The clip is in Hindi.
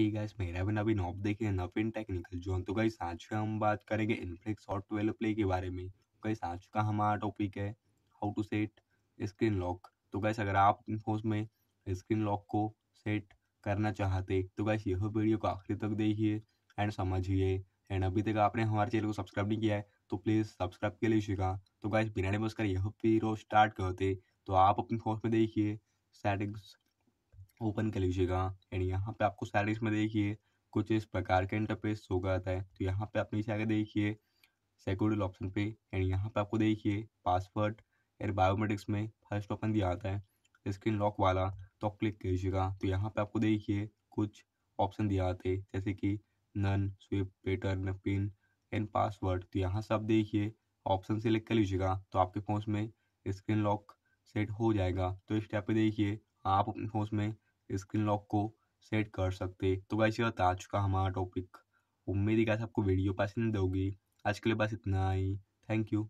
ही गाइस मेरा भी अभी नॉप देखिए नफिन टेक्निकल जोन तो गाइस आज का हम बात करेंगे इनफ्लिक्स और ट्वेल्व प्ले के बारे में गाइस तो आज का हमारा टॉपिक है how to set screen lock तो गाइस अगर आप इनफोर्स में स्क्रीन लॉक को सेट करना चाहते तो गाइस यह वीडियो को आखिर तक देखिए एंड समझिए एंड अभी तक आपने हमारे चैनल को सब्सक्राइब नहीं किया है तो प्लीज़ सब्सक्राइब कर लीजिएगा तो गाइस बिना बस कर यह वीडियो स्टार्ट करते तो आप अपने फोन में देखिए सेटिंग्स ओपन कर लीजिएगा एंड यहाँ पे आपको सैलरीज में देखिए कुछ इस प्रकार के इंटरफेस हो गया है तो यहाँ पे आप नीचे आगे देखिए सिक्योरिटी ऑप्शन पे एंड यहाँ पे आपको देखिए पासवर्ड एंड बायोमेट्रिक्स में फर्स्ट ऑप्शन दिया आता है स्क्रीन लॉक वाला तो क्लिक कर लीजिएगा तो यहाँ पे आपको देखिए कुछ ऑप्शन दिया आते हैं जैसे कि none swipe pattern pin and password तो यहाँ से आप देखिए ऑप्शन सेलेक्ट कर लीजिएगा तो आपके फोन में स्क्रीन लॉक सेट हो जाएगा तो इस टाइप पे देखिए आप अपने फोन में स्क्रीन लॉक को सेट कर सकते तो वैसे बता आ चुका हमारा टॉपिक उम्मीद ही कैसे आपको वीडियो पसंद होगी आज के लिए बस इतना ही थैंक यू